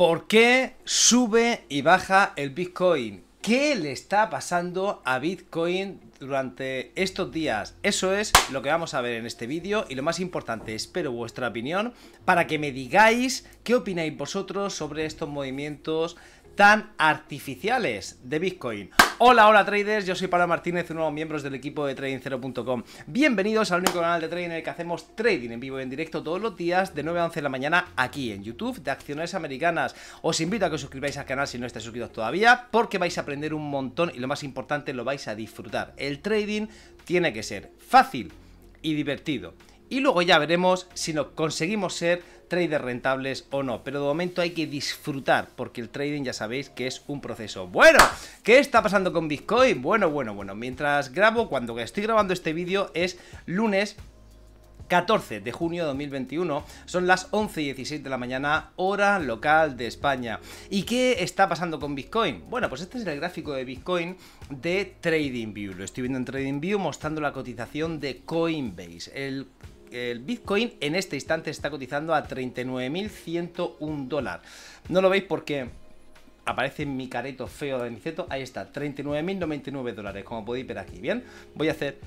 ¿Por qué sube y baja el Bitcoin? ¿Qué le está pasando a Bitcoin durante estos días? Eso es lo que vamos a ver en este vídeo y lo más importante, espero vuestra opinión para que me digáis qué opináis vosotros sobre estos movimientos tan artificiales de Bitcoin. Hola, hola traders, yo soy Pablo Martínez, uno de los miembros del equipo de trading0.com. Bienvenidos al único canal de trading en el que hacemos trading en vivo y en directo todos los días de 9 a 11 de la mañana aquí en YouTube de acciones americanas. Os invito a que os suscribáis al canal si no estáis suscritos todavía porque vais a aprender un montón y lo más importante lo vais a disfrutar. El trading tiene que ser fácil y divertido. Y luego ya veremos si nos conseguimos ser traders rentables o no. Pero de momento hay que disfrutar, porque el trading ya sabéis que es un proceso. Bueno, ¿qué está pasando con Bitcoin? Bueno, bueno, bueno, mientras grabo, cuando estoy grabando este vídeo es lunes 14 de junio de 2021, son las 11 y 16 de la mañana, hora local de España. ¿Y qué está pasando con Bitcoin? Bueno, pues este es el gráfico de Bitcoin de TradingView. Lo estoy viendo en TradingView mostrando la cotización de Coinbase. El el Bitcoin en este instante está cotizando a 39.101 dólares. No lo veis porque aparece mi careto feo de niceto. Ahí está, 39.099 dólares, como podéis ver aquí. Bien, voy a hacer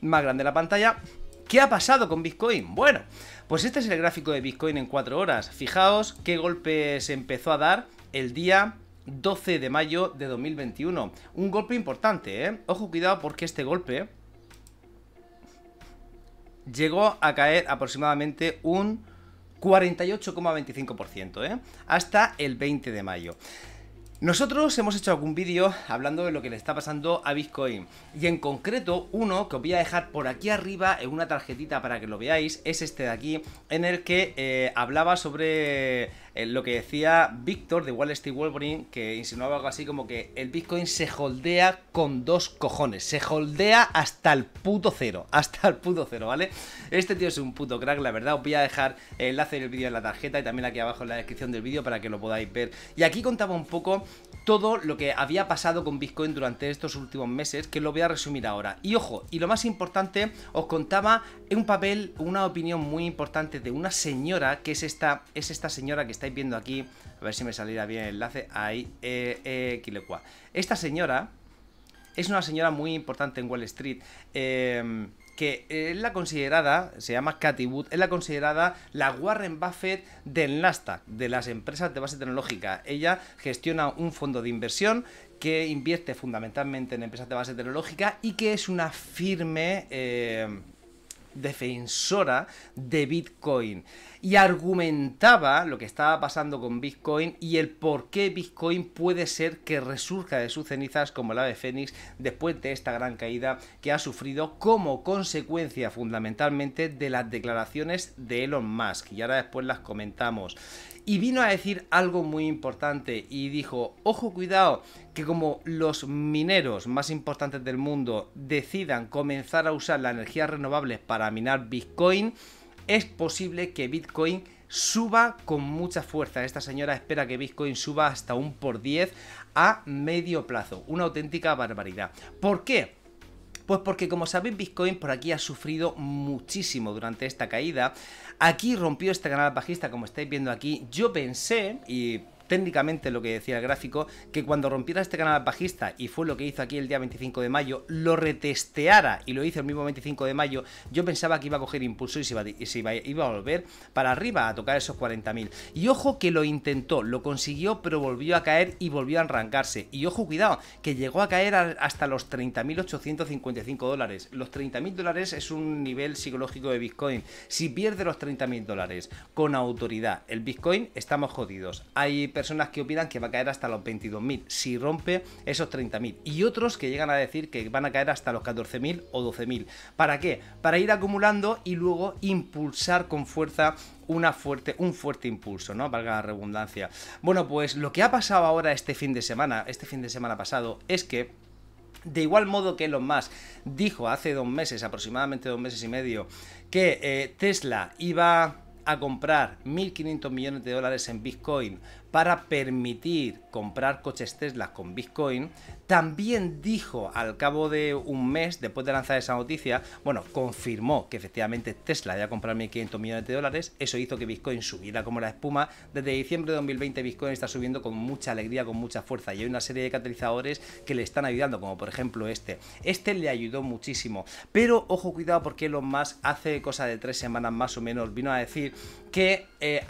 más grande la pantalla. ¿Qué ha pasado con Bitcoin? Bueno, pues este es el gráfico de Bitcoin en 4 horas. Fijaos qué golpe se empezó a dar el día 12 de mayo de 2021. Un golpe importante, ¿eh? Ojo, cuidado porque este golpe llegó a caer aproximadamente un 48,25%, ¿eh? hasta el 20 de mayo. Nosotros hemos hecho algún vídeo hablando de lo que le está pasando a Bitcoin y en concreto uno que os voy a dejar por aquí arriba en una tarjetita para que lo veáis es este de aquí en el que eh, hablaba sobre eh, lo que decía Víctor de Wall Street Wolverine, que insinuaba algo así como que el Bitcoin se holdea con dos cojones, se holdea hasta el puto cero, hasta el puto cero, ¿vale? Este tío es un puto crack, la verdad, os voy a dejar el enlace del vídeo en la tarjeta y también aquí abajo en la descripción del vídeo para que lo podáis ver. Y aquí contaba un poco todo lo que había pasado con Bitcoin durante estos últimos meses, que lo voy a resumir ahora. Y ojo, y lo más importante, os contaba un papel, una opinión muy importante de una señora, que es esta, es esta señora que está viendo aquí, a ver si me saliera bien el enlace, ahí, eh, eh Esta señora es una señora muy importante en Wall Street, em, que es la considerada, se llama Cathy Wood, es la considerada la Warren Buffett del Nasdaq, de las empresas de base tecnológica. Ella gestiona un fondo de inversión que invierte fundamentalmente en empresas de base tecnológica y que es una firme... Em, defensora de Bitcoin y argumentaba lo que estaba pasando con Bitcoin y el por qué Bitcoin puede ser que resurja de sus cenizas como el ave fénix después de esta gran caída que ha sufrido como consecuencia fundamentalmente de las declaraciones de Elon Musk y ahora después las comentamos y vino a decir algo muy importante y dijo, ojo cuidado, que como los mineros más importantes del mundo decidan comenzar a usar la energía renovables para minar Bitcoin, es posible que Bitcoin suba con mucha fuerza. Esta señora espera que Bitcoin suba hasta un por 10 a medio plazo. Una auténtica barbaridad. ¿Por qué? Pues porque como sabéis Bitcoin por aquí ha sufrido muchísimo durante esta caída. Aquí rompió este canal bajista como estáis viendo aquí. Yo pensé y técnicamente lo que decía el gráfico, que cuando rompiera este canal bajista, y fue lo que hizo aquí el día 25 de mayo, lo retesteara y lo hizo el mismo 25 de mayo, yo pensaba que iba a coger impulso y se iba, a volver para arriba a tocar esos 40.000. Y ojo que lo intentó, lo consiguió, pero volvió a caer y volvió a arrancarse. Y ojo, cuidado, que llegó a caer hasta los 30.855 dólares. Los 30.000 dólares es un nivel psicológico de Bitcoin. Si pierde los 30.000 dólares con autoridad el Bitcoin, estamos jodidos. Hay personas que opinan que va a caer hasta los 22.000 si rompe esos 30.000 y otros que llegan a decir que van a caer hasta los 14.000 o 12.000. ¿Para qué? Para ir acumulando y luego impulsar con fuerza una fuerte, un fuerte impulso, ¿no? Valga la redundancia. Bueno, pues lo que ha pasado ahora este fin de semana, este fin de semana pasado, es que de igual modo que Elon Musk dijo hace dos meses, aproximadamente dos meses y medio, que eh, Tesla iba a comprar 1.500 millones de dólares en Bitcoin para permitir comprar coches Tesla con Bitcoin, también dijo al cabo de un mes, después de lanzar esa noticia, bueno, confirmó que efectivamente Tesla a comprar 1.500 millones de dólares, eso hizo que Bitcoin subiera como la espuma, desde diciembre de 2020 Bitcoin está subiendo con mucha alegría, con mucha fuerza y hay una serie de catalizadores que le están ayudando, como por ejemplo este. Este le ayudó muchísimo, pero ojo cuidado porque lo más hace cosa de tres semanas más o menos vino a decir que eh,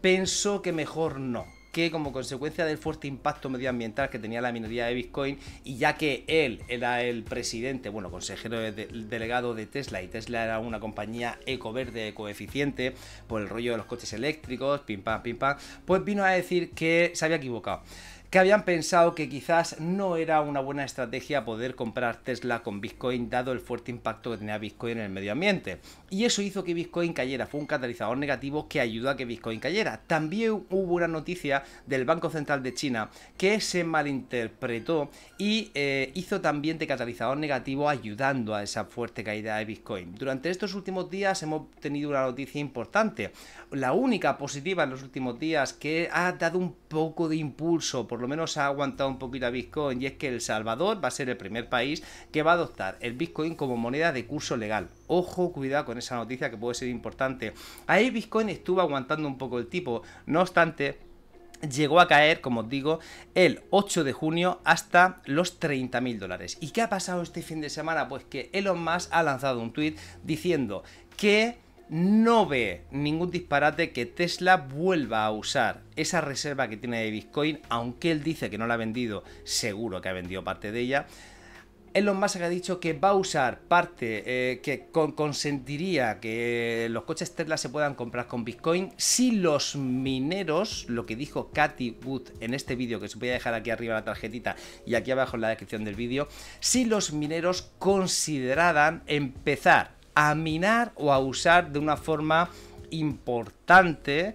pensó que mejor no que como consecuencia del fuerte impacto medioambiental que tenía la minería de Bitcoin y ya que él era el presidente, bueno, consejero delegado de Tesla y Tesla era una compañía ecoverde, ecoeficiente por el rollo de los coches eléctricos, pim pam, pim pam, pues vino a decir que se había equivocado que habían pensado que quizás no era una buena estrategia poder comprar Tesla con Bitcoin dado el fuerte impacto que tenía Bitcoin en el medio ambiente. Y eso hizo que Bitcoin cayera, fue un catalizador negativo que ayudó a que Bitcoin cayera. También hubo una noticia del Banco Central de China que se malinterpretó y eh, hizo también de catalizador negativo ayudando a esa fuerte caída de Bitcoin. Durante estos últimos días hemos tenido una noticia importante, la única positiva en los últimos días que ha dado un poco de impulso por por lo menos ha aguantado un poquito a Bitcoin y es que El Salvador va a ser el primer país que va a adoptar el Bitcoin como moneda de curso legal. Ojo, cuidado con esa noticia que puede ser importante. Ahí Bitcoin estuvo aguantando un poco el tipo, no obstante, llegó a caer, como os digo, el 8 de junio hasta los 30.000 dólares. ¿Y qué ha pasado este fin de semana? Pues que Elon Musk ha lanzado un tweet diciendo que no ve ningún disparate que Tesla vuelva a usar esa reserva que tiene de Bitcoin, aunque él dice que no la ha vendido, seguro que ha vendido parte de ella. Elon Musk ha dicho que va a usar parte eh, que consentiría que los coches Tesla se puedan comprar con Bitcoin si los mineros, lo que dijo Cathy Wood en este vídeo, que os voy a dejar aquí arriba la tarjetita y aquí abajo en la descripción del vídeo, si los mineros consideraran empezar a minar o a usar de una forma importante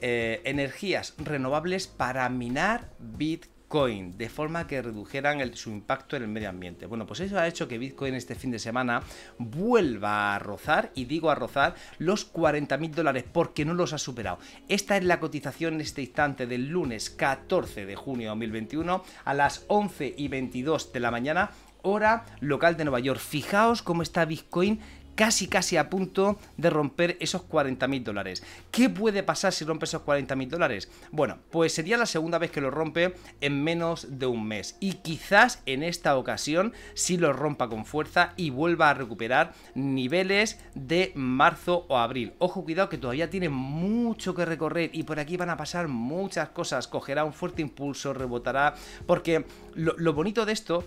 eh, energías renovables para minar Bitcoin de forma que redujeran su impacto en el medio ambiente. Bueno, pues eso ha hecho que Bitcoin este fin de semana vuelva a rozar, y digo a rozar, los 40.000 mil dólares porque no los ha superado. Esta es la cotización en este instante del lunes 14 de junio de 2021 a las 11 y 22 de la mañana hora local de Nueva York. Fijaos cómo está Bitcoin casi casi a punto de romper esos 40.000 dólares. ¿Qué puede pasar si rompe esos 40.000 dólares? Bueno, pues sería la segunda vez que lo rompe en menos de un mes y quizás en esta ocasión si lo rompa con fuerza y vuelva a recuperar niveles de marzo o abril. Ojo, cuidado que todavía tiene mucho que recorrer y por aquí van a pasar muchas cosas. Cogerá un fuerte impulso, rebotará, porque lo bonito de esto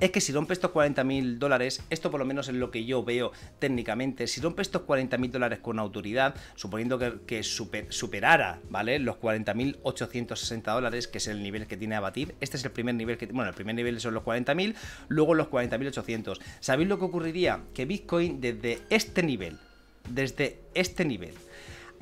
es que si rompe estos 40.000 dólares, esto por lo menos es lo que yo veo técnicamente, si rompe estos 40.000 dólares con autoridad, suponiendo que, superara, ¿vale? Los 40.860 dólares, que es el nivel que tiene a batir, este es el primer nivel que, bueno, el primer nivel son los 40.000, luego los 40.800. ¿Sabéis lo que ocurriría? Que Bitcoin desde este nivel, desde este nivel,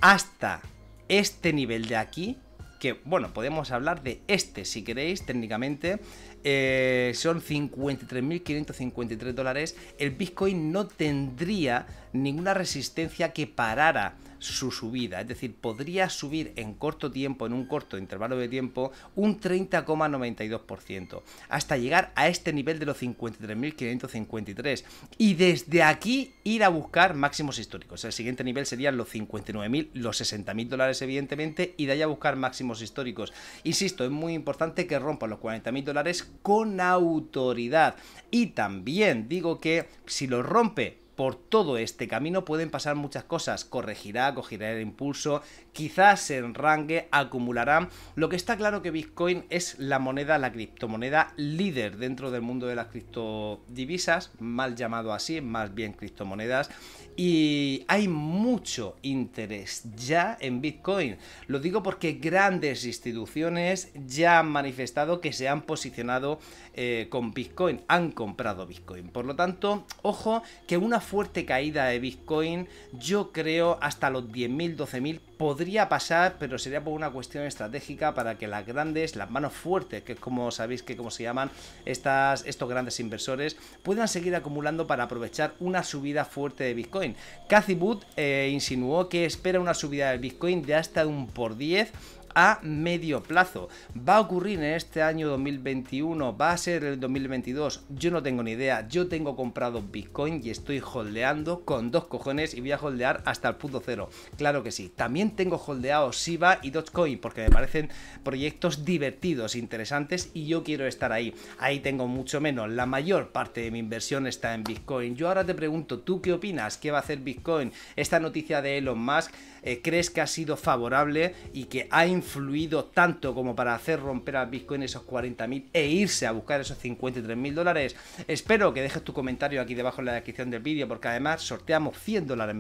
hasta este nivel de aquí, que bueno, podemos hablar de este si queréis técnicamente, eh, son 53.553 dólares, el Bitcoin no tendría ninguna resistencia que parara su subida, es decir, podría subir en corto tiempo, en un corto intervalo de tiempo, un 30,92%, hasta llegar a este nivel de los 53.553 y desde aquí ir a buscar máximos históricos. El siguiente nivel serían los 59.000, los 60.000 dólares evidentemente y de ahí a buscar máximos históricos. Insisto, es muy importante que rompa los 40.000 dólares con autoridad. Y también digo que si lo rompe por todo este camino pueden pasar muchas cosas. Corregirá, cogirá el impulso, quizás se enrangue, acumulará. Lo que está claro que Bitcoin es la moneda, la criptomoneda líder dentro del mundo de las criptodivisas, mal llamado así, más bien criptomonedas. Y hay mucho interés ya en Bitcoin. Lo digo porque grandes instituciones ya han manifestado que se han posicionado eh, con Bitcoin, han comprado Bitcoin. Por lo tanto, ojo que una fuerte caída de Bitcoin, yo creo hasta los 10.000, 12.000 podría pasar, pero sería por una cuestión estratégica para que las grandes, las manos fuertes, que es como sabéis que como se llaman estas, estos grandes inversores, puedan seguir acumulando para aprovechar una subida fuerte de Bitcoin. Cathy Wood eh, insinuó que espera una subida de Bitcoin de hasta un por 10 a medio plazo. ¿Va a ocurrir en este año 2021? ¿Va a ser el 2022? Yo no tengo ni idea. Yo tengo comprado Bitcoin y estoy holdeando con dos cojones y voy a holdear hasta el punto cero. Claro que sí. También tengo holdeado Shiba y Dogecoin porque me parecen proyectos divertidos, interesantes y yo quiero estar ahí. Ahí tengo mucho menos. La mayor parte de mi inversión está en Bitcoin. Yo ahora te pregunto, ¿tú qué opinas? ¿Qué va a hacer Bitcoin? Esta noticia de Elon Musk, eh, ¿crees que ha sido favorable y que ha influido tanto como para hacer romper al Bitcoin esos 40.000 e irse a buscar esos 53.000 dólares? Espero que dejes tu comentario aquí debajo en la descripción del vídeo porque además sorteamos 100 dólares,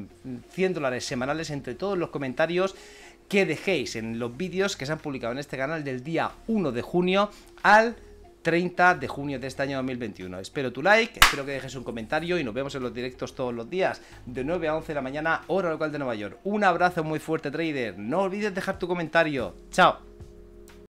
100 dólares semanales entre todos los comentarios que dejéis en los vídeos que se han publicado en este canal del día 1 de junio al 30 de junio de este año 2021. Espero tu like, espero que dejes un comentario y nos vemos en los directos todos los días de 9 a 11 de la mañana, hora local de Nueva York. Un abrazo muy fuerte, trader. No olvides dejar tu comentario. Chao.